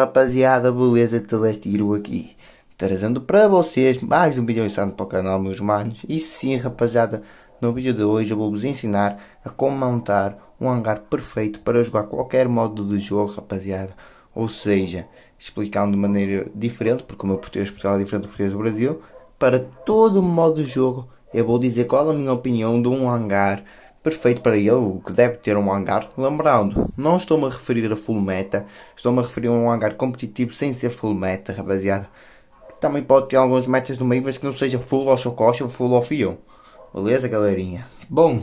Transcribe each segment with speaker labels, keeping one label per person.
Speaker 1: Rapaziada, beleza? Telestiro é aqui, trazendo para vocês mais um vídeo ensinando para o canal, meus manos. E sim, rapaziada, no vídeo de hoje eu vou-vos ensinar a como montar um hangar perfeito para jogar qualquer modo de jogo, rapaziada. Ou seja, explicando de maneira diferente, porque o meu português Portugal é diferente do português do Brasil, para todo modo de jogo eu vou dizer qual a minha opinião de um hangar perfeito para ele, o que deve ter um hangar. Lembrando, não estou-me a referir a full meta, estou-me a referir a um hangar competitivo sem ser full meta, rapaziada. Também pode ter alguns metas no meio, mas que não seja full ao chocoche ou full ao fio. Beleza, galerinha? Bom,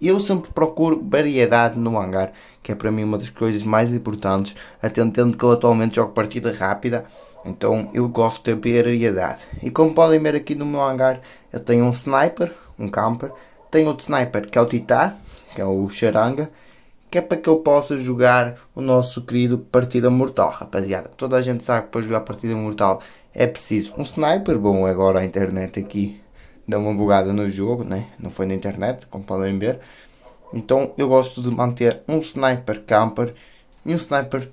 Speaker 1: eu sempre procuro variedade no hangar, que é para mim uma das coisas mais importantes, atendendo que eu atualmente jogo partida rápida, então eu gosto de ter variedade. E como podem ver aqui no meu hangar, eu tenho um sniper, um camper, tem outro sniper que é o Titá, que é o Xaranga, que é para que eu possa jogar o nosso querido Partida Mortal, rapaziada. Toda a gente sabe que para jogar Partida Mortal é preciso um sniper. Bom, agora a internet aqui deu uma bugada no jogo, né? não foi na internet, como podem ver. Então eu gosto de manter um sniper camper e um sniper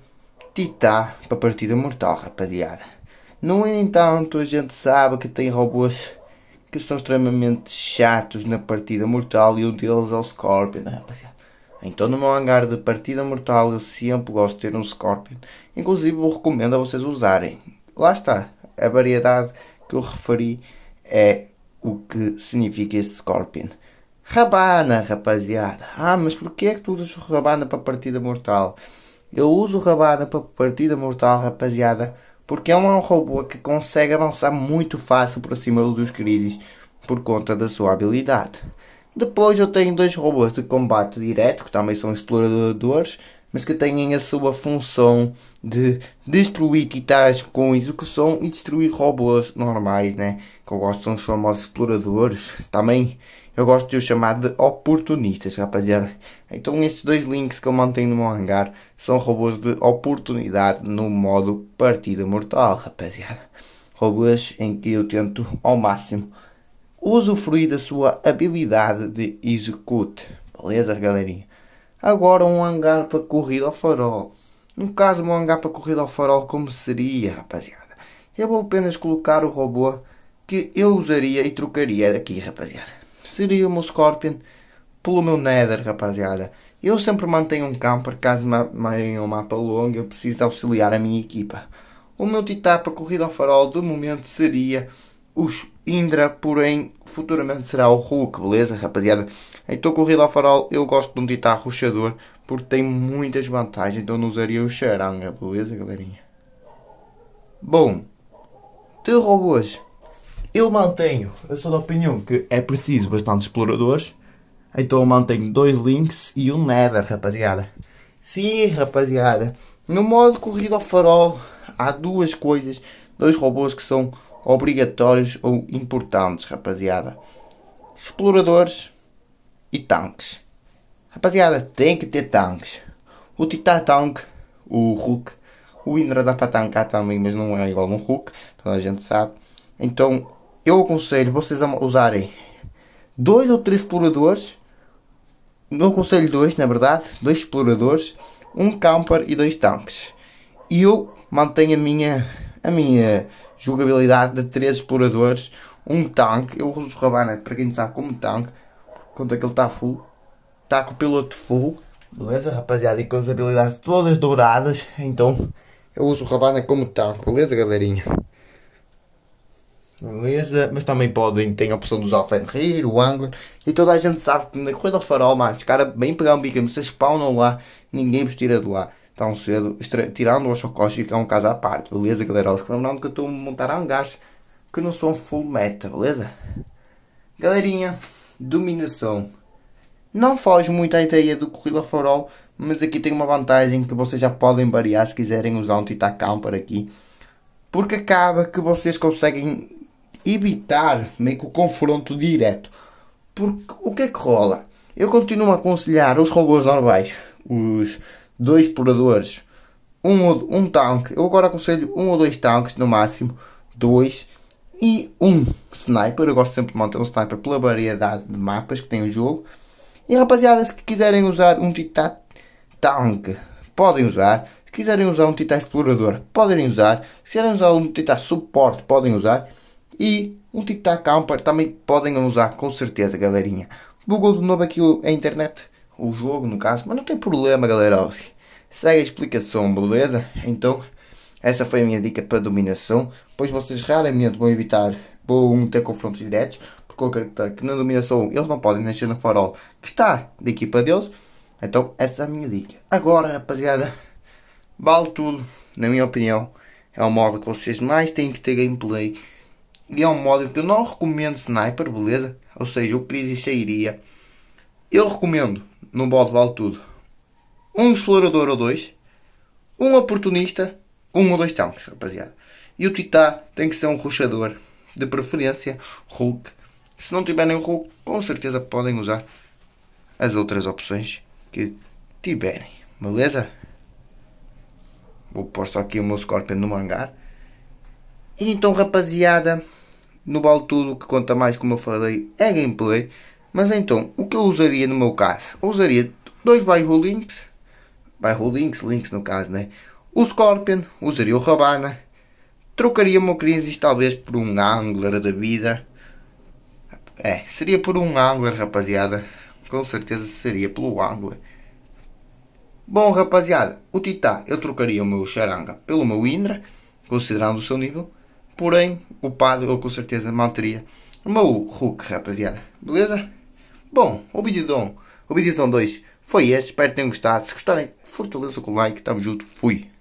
Speaker 1: titá para Partida Mortal, rapaziada. No entanto, a gente sabe que tem robôs que são extremamente chatos na partida mortal e um deles é o Scorpion. Né, rapaziada. Então, no meu hangar de partida mortal, eu sempre gosto de ter um Scorpion. Inclusive, eu recomendo a vocês usarem. Lá está. A variedade que eu referi é o que significa esse Scorpion. Rabana, rapaziada. Ah, mas porquê é que tu usas o Rabana para partida mortal? Eu uso o Rabana para partida mortal, rapaziada, porque é um robô que consegue avançar muito fácil por cima dos crises por conta da sua habilidade. Depois eu tenho dois robôs de combate direto, que também são exploradores, mas que têm a sua função de destruir quitais com execução e destruir robôs normais, né? Que eu gosto são os famosos exploradores. Também eu gosto de os chamar de oportunistas, rapaziada. Então estes dois links que eu mantenho no meu hangar são robôs de oportunidade no modo partida mortal, rapaziada. Robôs em que eu tento ao máximo usufruir da sua habilidade de execute. Beleza, galerinha? Agora um hangar para corrida ao farol. No caso, um hangar para corrida ao farol, como seria, rapaziada? Eu vou apenas colocar o robô que eu usaria e trocaria daqui, rapaziada. Seria o meu Scorpion pelo meu Nether, rapaziada. Eu sempre mantenho um camper caso em um mapa longo eu preciso auxiliar a minha equipa. O meu titã para corrida ao farol de momento seria os Indra, porém, futuramente será o Hulk, beleza, rapaziada? Então, corrida ao farol, eu gosto de um Titã rochador, porque tem muitas vantagens, então não usaria o Charanga, beleza, galerinha? Bom, de robôs, eu mantenho, eu sou da opinião que é preciso bastante exploradores, então eu mantenho dois links e um Nether, rapaziada. Sim, rapaziada, no modo corrida ao farol, há duas coisas, dois robôs que são obrigatórios ou importantes, rapaziada. Exploradores e tanques. Rapaziada, tem que ter tanques. O Titã Tank, o Hulk, o Indra dá para tancar também, mas não é igual um Hulk, toda a gente sabe. Então, eu aconselho vocês a usarem dois ou três exploradores. Não aconselho dois, na verdade, dois exploradores, um camper e dois tanques. E eu mantenho a minha a minha jogabilidade de 3 exploradores, um tanque. Eu uso o Rabana, para quem não sabe, como tanque, conta que ele está full, está com o piloto full, beleza, rapaziada? E com as habilidades todas douradas, então eu uso o Rabana como tanque, beleza, galerinha? Beleza, mas também podem, tem a opção de usar o o Angler, e toda a gente sabe que na Corrida ao Farol, mano, os caras bem pegar um bico, vocês spawnam lá, ninguém vos tira de lá tão cedo, tirando o Oshokoshi, que é um caso à parte, beleza, galera? Lembrando que eu estou a montar a um gajo que não sou um full meta, beleza? Galerinha, dominação. Não foge muito à ideia do corrida farol, mas aqui tem uma vantagem que vocês já podem variar se quiserem usar um Titacão para aqui. Porque acaba que vocês conseguem evitar meio que o confronto direto. Porque o que é que rola? Eu continuo a aconselhar os robôs normais, os dois exploradores, um, um tanque. Eu agora aconselho um ou dois tanques no máximo, dois e um sniper. Eu gosto sempre de montar um sniper pela variedade de mapas que tem o jogo. E rapaziada, se quiserem usar um Titã Tank, podem usar. Se quiserem usar um Titã Explorador, podem usar. Se quiserem usar um Titã Suporte, podem usar. E um Titã Camper também podem usar, com certeza, galerinha. Bugou de novo aqui a internet o jogo no caso, mas não tem problema, galera. Segue a explicação, beleza? Então, essa foi a minha dica para dominação, pois vocês raramente vão evitar, vão ter confrontos diretos, porque o acredito que na dominação eles não podem mexer no farol que está da equipa deles. Então, essa é a minha dica. Agora, rapaziada, vale tudo, na minha opinião. É o modo que vocês mais têm que ter gameplay. E é um modo que eu não recomendo sniper, beleza? Ou seja, o Cris e Sairia. Eu recomendo no bode vale tudo. Um explorador ou dois, um oportunista, um ou dois tanques, rapaziada. E o titã tem que ser um ruxador, de preferência Hulk. Se não tiverem Hulk, com certeza podem usar as outras opções que tiverem, beleza? Vou pôr só aqui o meu Scorpion no mangar E então, rapaziada, no balde tudo, o que conta mais, como eu falei, é gameplay. Mas então, o que eu usaria no meu caso? Usaria dois Bairro Links, Bairro Links, Links no caso, né? O Scorpion, usaria o Rabana, trocaria o meu Crisis talvez por um Angler da vida. É, seria por um Angler, rapaziada. Com certeza seria pelo Angler. Bom, rapaziada, o titã eu trocaria o meu Charanga pelo meu Indra, considerando o seu nível. Porém, o Padre eu com certeza manteria o meu Hulk, rapaziada. Beleza? Bom, o vídeo um, o vídeo um 2 foi este. Espero que tenham gostado. Se gostarem, fortaleça com o like. Tamo junto. Fui.